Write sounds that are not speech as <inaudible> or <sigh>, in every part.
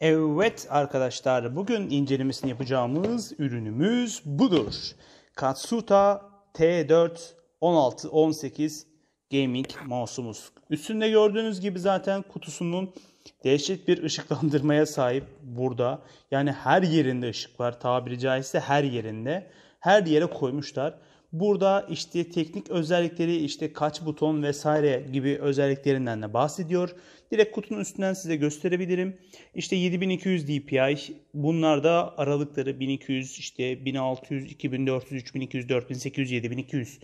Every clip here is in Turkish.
Evet arkadaşlar bugün incelemesini yapacağımız ürünümüz budur. Katsuta T4 16 18 gaming mouse'umuz. Üstünde gördüğünüz gibi zaten kutusunun dehşet bir <laughs> ışıklandırmaya sahip burada. Yani her yerinde ışık var tabiri caizse her yerinde. Her yere koymuşlar. Burada işte teknik özellikleri işte kaç buton vesaire gibi özelliklerinden de bahsediyor. Direkt kutunun üstünden size gösterebilirim. İşte 7200 DPI bunlar da aralıkları 1200 işte 1600, 2400, 3200, 4800, 7200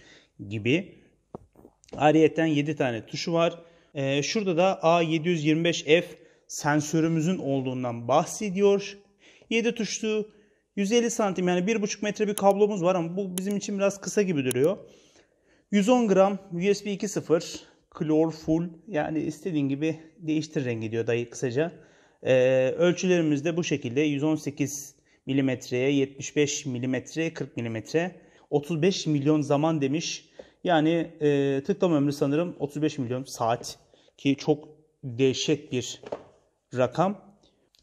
gibi. Ayrıyeten 7 tane tuşu var. Ee, şurada da A725F sensörümüzün olduğundan bahsediyor. 7 tuşlu 150 santim yani 1,5 metre bir kablomuz var ama bu bizim için biraz kısa gibi duruyor. 110 gram USB 2.0 klor full yani istediğin gibi değiştir rengi diyor dayı kısaca. Ee, ölçülerimiz de bu şekilde 118 milimetreye 75 milimetre 40 milimetre 35 milyon zaman demiş. Yani e, tıklama ömrü sanırım 35 milyon saat ki çok dehşet bir rakam.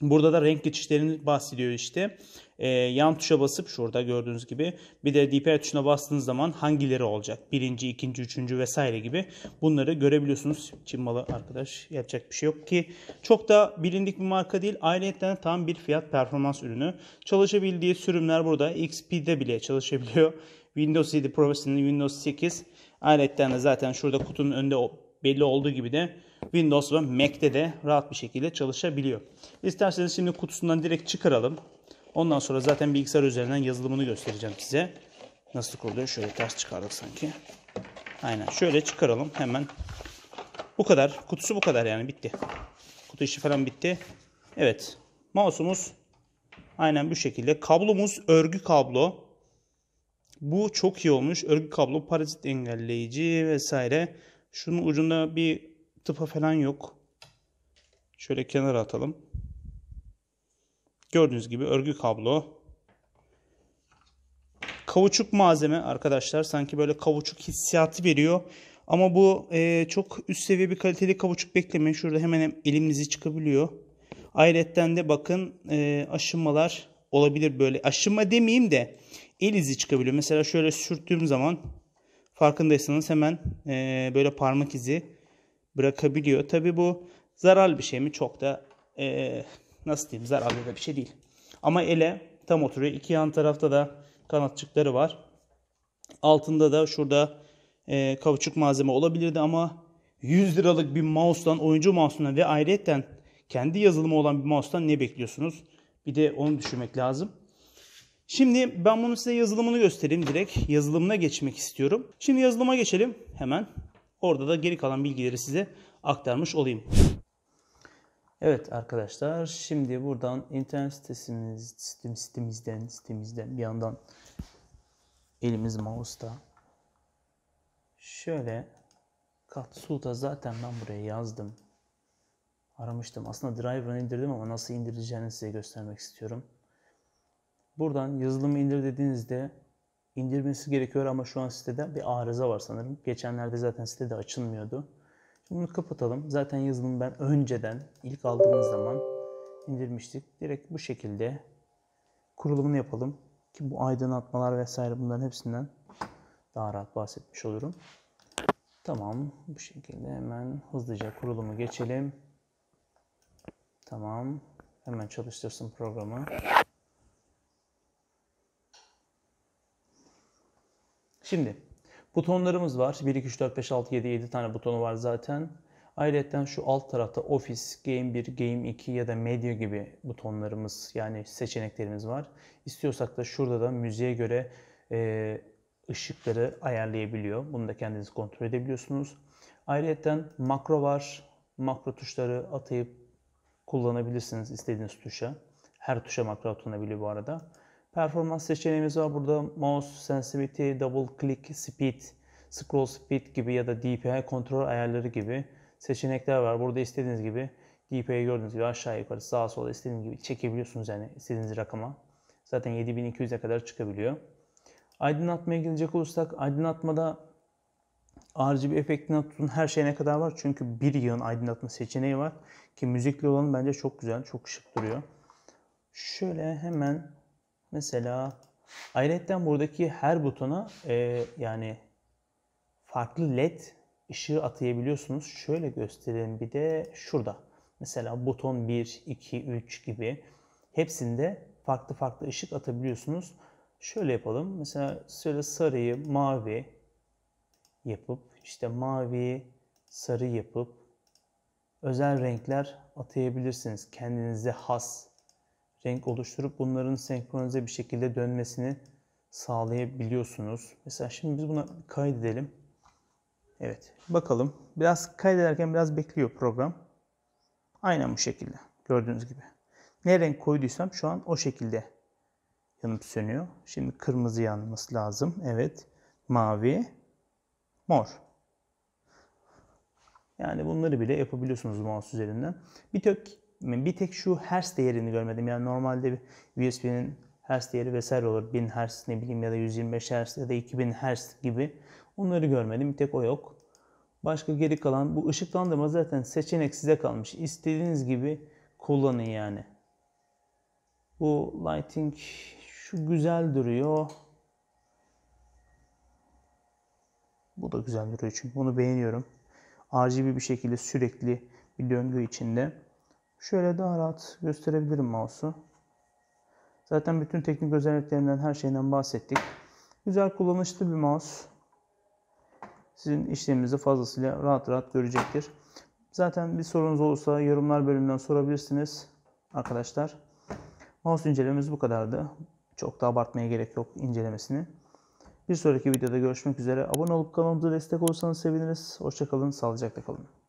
Burada da renk geçişlerini bahsediyor işte. Ee, yan tuşa basıp şurada gördüğünüz gibi bir de DPI tuşuna bastığınız zaman hangileri olacak? Birinci, ikinci, üçüncü vesaire gibi bunları görebiliyorsunuz. Çin malı arkadaş yapacak bir şey yok ki. Çok da bilindik bir marka değil. Ayrıca tam bir fiyat performans ürünü. Çalışabildiği sürümler burada. XP'de bile çalışabiliyor. Windows 7 Professional, Windows 8. Ayrıca zaten şurada kutunun önünde belli olduğu gibi de Windows ve Mac'te de rahat bir şekilde çalışabiliyor. İsterseniz şimdi kutusundan direkt çıkaralım. Ondan sonra zaten bilgisayar üzerinden yazılımını göstereceğim size. Nasıl kuruluyor? Şöyle ters çıkardık sanki. Aynen. Şöyle çıkaralım hemen. Bu kadar. Kutusu bu kadar yani bitti. Kutu işi falan bitti. Evet. Mouse'umuz aynen bu şekilde. Kablomuz örgü kablo. Bu çok iyi olmuş. Örgü kablo parazit engelleyici vesaire. Şunun ucunda bir tıpa falan yok. Şöyle kenara atalım. Gördüğünüz gibi örgü kablo. Kavuçuk malzeme arkadaşlar sanki böyle kavuçuk hissiyatı veriyor. Ama bu e, çok üst seviye bir kaliteli kavuçuk beklemeyin. Şurada hemen elimizi çıkabiliyor. Ayrıca de bakın e, aşınmalar olabilir böyle. Aşınma demeyeyim de el izi çıkabiliyor. Mesela şöyle sürttüğüm zaman farkındaysanız hemen e, böyle parmak izi bırakabiliyor. Tabi bu zararlı bir şey mi? Çok da e, nasıl diyeyim zararlı da bir şey değil. Ama ele tam oturuyor. İki yan tarafta da kanatçıkları var. Altında da şurada e, kavuçuk malzeme olabilirdi ama 100 liralık bir mouse'dan oyuncu mouse'una ve ayrıyetten kendi yazılımı olan bir mouse'dan ne bekliyorsunuz? Bir de onu düşünmek lazım. Şimdi ben bunun size yazılımını göstereyim direkt. Yazılımına geçmek istiyorum. Şimdi yazılıma geçelim hemen. Orada da geri kalan bilgileri size aktarmış olayım. Evet arkadaşlar şimdi buradan internet sitesimiz, sitem, sitemizden, sitemizden bir yandan elimiz mouse'da. Şöyle Katsu'da zaten ben buraya yazdım. Aramıştım. Aslında driver'ını indirdim ama nasıl indireceğini size göstermek istiyorum. Buradan yazılımı indir dediğinizde indirmesi gerekiyor ama şu an sitede bir arıza var sanırım. Geçenlerde zaten sitede açılmıyordu. Şimdi bunu kapatalım. Zaten yazılımı ben önceden ilk aldığımız zaman indirmiştik. Direkt bu şekilde kurulumunu yapalım. Ki bu aydınlatmalar vesaire bunların hepsinden daha rahat bahsetmiş olurum. Tamam. Bu şekilde hemen hızlıca kurulumu geçelim. Tamam. Hemen çalıştırsın programı. Şimdi butonlarımız var. 1, 2, 3, 4, 5, 6, 7, 7 tane butonu var zaten. Ayrıca şu alt tarafta Office, Game 1, Game 2 ya da Media gibi butonlarımız yani seçeneklerimiz var. İstiyorsak da şurada da müziğe göre e, ışıkları ayarlayabiliyor. Bunu da kendiniz kontrol edebiliyorsunuz. Ayrıca makro var. Makro tuşları atayıp kullanabilirsiniz istediğiniz tuşa. Her tuşa makro atılabiliyor bu arada. Performans seçeneğimiz var. Burada mouse, sensitivity, double click, speed, scroll speed gibi ya da DPI kontrol ayarları gibi seçenekler var. Burada istediğiniz gibi DPI gördüğünüz gibi aşağı yukarı sağa sola istediğiniz gibi çekebiliyorsunuz yani istediğiniz rakama. Zaten 7200'e kadar çıkabiliyor. Aydınlatmaya gelecek olursak aydınlatmada RGB efektinden tutun her şey ne kadar var. Çünkü bir yığın aydınlatma seçeneği var. Ki müzikli olan bence çok güzel, çok şık duruyor. Şöyle hemen Mesela ayrıca buradaki her butona e, yani farklı led ışığı atayabiliyorsunuz. Şöyle göstereyim bir de şurada. Mesela buton 1, 2, 3 gibi hepsinde farklı farklı ışık atabiliyorsunuz. Şöyle yapalım. Mesela şöyle sarıyı mavi yapıp işte mavi sarı yapıp özel renkler atayabilirsiniz. Kendinize has renk oluşturup bunların senkronize bir şekilde dönmesini sağlayabiliyorsunuz. Mesela şimdi biz buna kaydedelim. Evet bakalım. Biraz kaydederken biraz bekliyor program. Aynen bu şekilde. Gördüğünüz gibi. Ne renk koyduysam şu an o şekilde yanıp sönüyor. Şimdi kırmızı yanması lazım. Evet. Mavi. Mor. Yani bunları bile yapabiliyorsunuz mouse üzerinden. Bir tek bir tek şu hertz değerini görmedim. Yani normalde bir USB'nin hertz değeri vesaire olur. 1000 hertz ne bileyim ya da 125 hertz ya da 2000 hertz gibi. Onları görmedim. Bir tek o yok. Başka geri kalan bu ışıklandırma zaten seçenek size kalmış. İstediğiniz gibi kullanın yani. Bu lighting şu güzel duruyor. Bu da güzel duruyor çünkü bunu beğeniyorum. RGB bir şekilde sürekli bir döngü içinde. Şöyle daha rahat gösterebilirim mouse'u. Zaten bütün teknik özelliklerinden her şeyden bahsettik. Güzel kullanışlı bir mouse. Sizin işleminizi fazlasıyla rahat rahat görecektir. Zaten bir sorunuz olursa yorumlar bölümünden sorabilirsiniz arkadaşlar. Mouse incelememiz bu kadardı. Çok da abartmaya gerek yok incelemesini. Bir sonraki videoda görüşmek üzere. Abone olup kanalımıza destek olursanız seviniriz. Hoşçakalın, sağlıcakla kalın.